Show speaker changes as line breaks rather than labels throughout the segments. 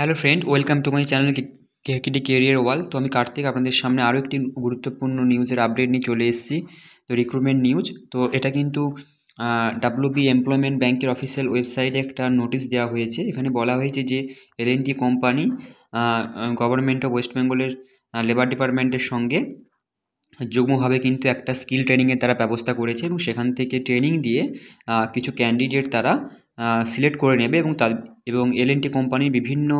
hello friend welcome to my channel কেকিডি career wall তো আমি কার্তিক আপনাদের সামনে আরও একটি গুরুত্বপূর্ণ নিউজের আপডেট নিয়ে চলে এসেছি তো রিক্রুটমেন্ট নিউজ তো এটা কিন্তু ডাব্লুবি এমপ্লয়মেন্ট ব্যাংকের অফিসিয়াল ওয়েবসাইটে একটা নোটিশ দেওয়া হয়েছে এখানে বলা হয়েছে যে L and T company government of West বেঙ্গলের লেবার ডিপার্টমেন্টের সঙ্গে যুগ্মভাবে কিন্তু একটা স্কিল ট্রেনিংয়ের তারা ব্যবস্থা করেছে এবং সেখান থেকে ট্রেনিং দিয়ে কিছু ক্যান্ডিডেট তারা সিলেক্ট করে নেবে এবং এবং এল কোম্পানির বিভিন্ন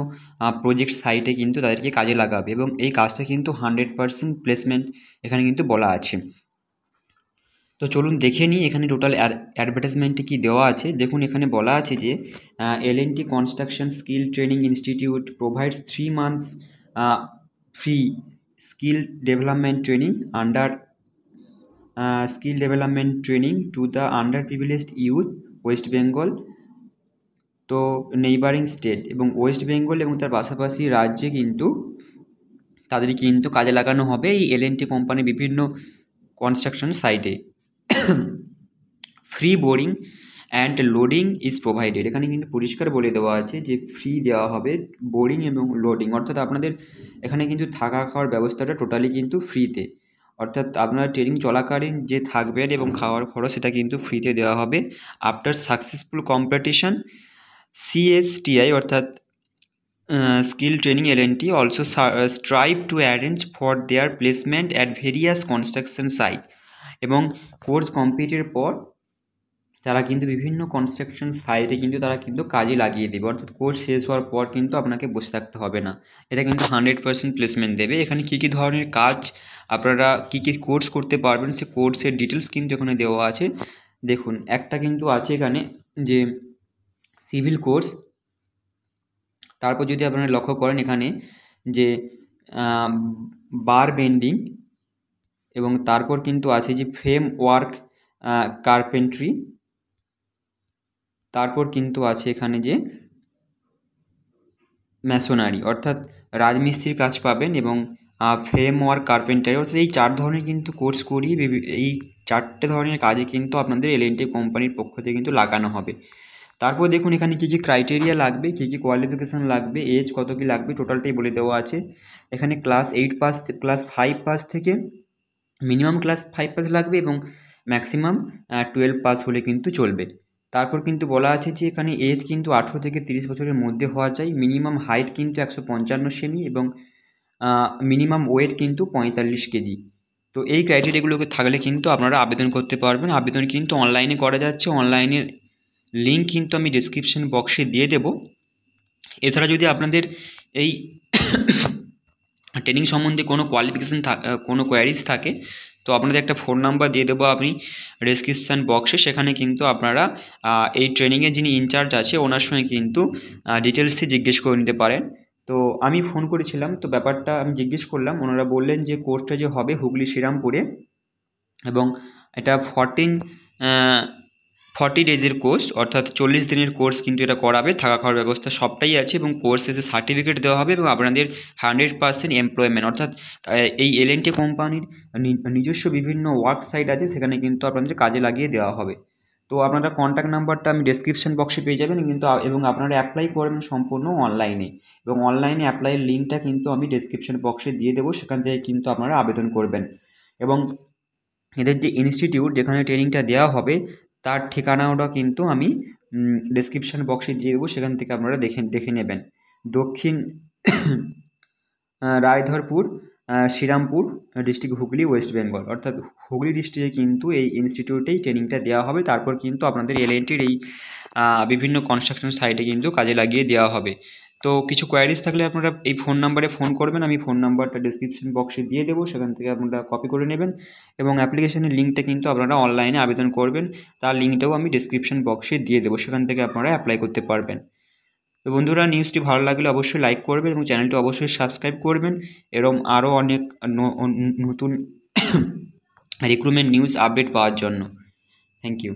প্রজেক্ট সাইটে কিন্তু তাদেরকে কাজে লাগাবে এবং এই কাজটা কিন্তু হান্ড্রেড পারসেন্ট প্লেসমেন্ট এখানে কিন্তু বলা আছে তো চলুন দেখে নিই এখানে টোটাল অ্যাডভার্টাইজমেন্টে কী দেওয়া আছে দেখুন এখানে বলা আছে যে L N T construction skill training institute provides three months free skill development training under skill development training to the under privileged youth West Bengal তো নেইবারিং স্টেট এবং ওয়েস্ট বেঙ্গল এবং তার পাশাপাশি রাজ্যে কিন্তু তাদের কিন্তু কাজে লাগানো হবে এই এলএনটি কোম্পানির বিভিন্ন কনস্ট্রাকশন সাইটে free boarding and lodging is provided এখানে কিন্তু পরিষ্কার বলে দেওয়া আছে যে ফ্রি দেওয়া হবে বোরিং এবং লোডিং অর্থাৎ আপনাদের এখানে কিন্তু থাকা খাওয়ার ব্যবস্থাটা টোটালি কিন্তু ফ্রিতে অর্থাৎ আপনারা ট্রেনিং চলাকালীন যে থাকবেন এবং খাওয়ার খরচ সেটা কিন্তু ফ্রিতে দেওয়া হবে আফটার সাকসেসফুল কম্পিটিশান সিএসটিআই অর্থাৎ skill training L and T also strive to arrange for their placement at various construction site এবং কোর্স কমপ্লিটের পর তারা কিন্তু বিভিন্ন কনস্ট্রাকশন সাইটে কিন্তু তারা কিন্তু কাজে লাগিয়ে দেবে অর্থাৎ কোর্স শেষ হওয়ার পর কিন্তু আপনাকে বসে থাকতে হবে না এটা কিন্তু হান্ড্রেড পার্সেন্ট প্লেসমেন্ট দেবে এখানে কী কী ধরনের কাজ আপনারা কী কী কোর্স করতে পারবেন সে কোর্সের ডিটেলস কিন্তু এখানে দেওয়া আছে দেখুন একটা কিন্তু আছে এখানে যে সিভিল কোর্স তারপর যদি আপনারা লক্ষ্য করেন এখানে যে বার বেন্ডিং এবং তারপর কিন্তু আছে যে ফ্রেম ওয়ার্ক কার্পেন্ট্রি তারপর কিন্তু আছে এখানে যে ম্যাসোনারি অর্থাৎ রাজমিস্ত্রির কাজ পাবেন এবং ফ্রেম ওয়ার্ক কার্পেন্টারি অর্থাৎ এই চার ধরনের কিন্তু কোর্স করিয়ে এই চারটে ধরনের কাজে কিন্তু আপনাদের এল কোম্পানির পক্ষ থেকে কিন্তু লাগানো হবে তারপর দেখুন এখানে কী কী ক্রাইটেরিয়া লাগবে কী কী কোয়ালিফিকেশান লাগবে এজ কত কী লাগবে টোটালটাই বলে দেওয়া আছে এখানে class eight pass class five pass থেকে মিনিমাম ক্লাস ফাইভ পাস লাগবে এবং ম্যাক্সিমাম টুয়েলভ পাস হলে কিন্তু চলবে তারপর কিন্তু বলা আছে যে এখানে এজ কিন্তু আঠেরো থেকে তিরিশ বছরের মধ্যে হওয়া চাই মিনিমাম হাইট কিন্তু একশো পঞ্চান্ন সেমি এবং মিনিমাম ওয়েট কিন্তু পঁয়তাল্লিশ কেজি তো এই ক্রাইটেরিয়াগুলোকে থাকলে কিন্তু আপনারা আবেদন করতে পারবেন আবেদন কিন্তু অনলাইনে করা যাচ্ছে অনলাইনের লিঙ্ক কিন্তু আমি ডিসক্রিপশন বক্সে দিয়ে দেব এছাড়া যদি আপনাদের এই ট্রেনিং সম্বন্ধে কোনো কোয়ালিফিকেশান কোনো কোয়ারিজ থাকে তো আপনাদের একটা ফোন নাম্বার দিয়ে দেবো আপনি ডিসক্রিপশান বক্সে সেখানে কিন্তু আপনারা এই ট্রেনিংয়ে যিনি ইনচার্জ আছে ওনার সঙ্গে কিন্তু ডিটেলসে জিজ্ঞেস করে নিতে পারেন তো আমি ফোন করেছিলাম তো ব্যাপারটা আমি জিজ্ঞেস করলাম ওনারা বললেন যে কোর্সটা যে হবে হুগলি শ্রীরামপুরে এবং এটা ফর্টিন ফর্টি ডেজের কোর্স অর্থাৎ চল্লিশ দিনের কোর্স কিন্তু এটা করাবে থাকা খাওয়ার ব্যবস্থা সবটাই আছে এবং কোর্স এসে সার্টিফিকেট দেওয়া হবে এবং আপনাদের হান্ড্রেড পার্সেন্ট এমপ্লয়মেন্ট অর্থাৎ এই এলএনটি কোম্পানির নিজস্ব বিভিন্ন ওয়ার্ক আছে সেখানে কিন্তু আপনাদের কাজে লাগিয়ে দেওয়া হবে তো আপনারা কন্ট্যাক্ট নাম্বারটা আমি ডিসক্রিপশান বক্সে পেয়ে যাবেন কিন্তু এবং আপনারা অ্যাপ্লাই করবেন সম্পূর্ণ অনলাইনে এবং অনলাইনে অ্যাপ্লাইয়ের লিঙ্কটা কিন্তু আমি ডিসক্রিপশান বক্সে দিয়ে দেবো সেখান থেকে কিন্তু আপনারা আবেদন করবেন এবং এদের যে ইনস্টিটিউট যেখানে ট্রেনিংটা দেওয়া হবে তার ঠিকানাওটা কিন্তু আমি ডিসক্রিপশান বক্সে দিয়ে দেবো সেখান থেকে আপনারা দেখে দেখে নেবেন দক্ষিণ রায়ধরপুর শ্রীরামপুর ডিস্ট্রিক্ট হুগলি ওয়েস্ট বেঙ্গল অর্থাৎ হুগলি ডিস্ট্রিক্টে কিন্তু এই ইনস্টিটিউটেই ট্রেনিংটা দেওয়া হবে তারপর কিন্তু আপনাদের এলএনটির এই বিভিন্ন কনস্ট্রাকশন সাইটে কিন্তু কাজে লাগিয়ে দেওয়া হবে তো কিছু কোয়ারিজ থাকলে আপনারা এই ফোন নাম্বারে ফোন করবেন আমি ফোন নাম্বারটা ডিসক্রিপশন বক্সে দিয়ে দেবো সেখান থেকে আপনারা কপি করে নেবেন এবং অ্যাপ্লিকেশনের লিঙ্কটা কিন্তু আপনারা অনলাইনে আবেদন করবেন তার লিঙ্কটাও আমি ডিসক্রিপশন বক্সে দিয়ে দেবো সেখান থেকে আপনারা অ্যাপ্লাই করতে পারবেন তো বন্ধুরা নিউজটি ভালো লাগলে অবশ্যই লাইক করবেন এবং চ্যানেলটি অবশ্যই সাবস্ক্রাইব করবেন এরম আরও অনেক নতুন রিক্রুটমেন্ট নিউজ আপডেট পাওয়ার জন্য থ্যাংক ইউ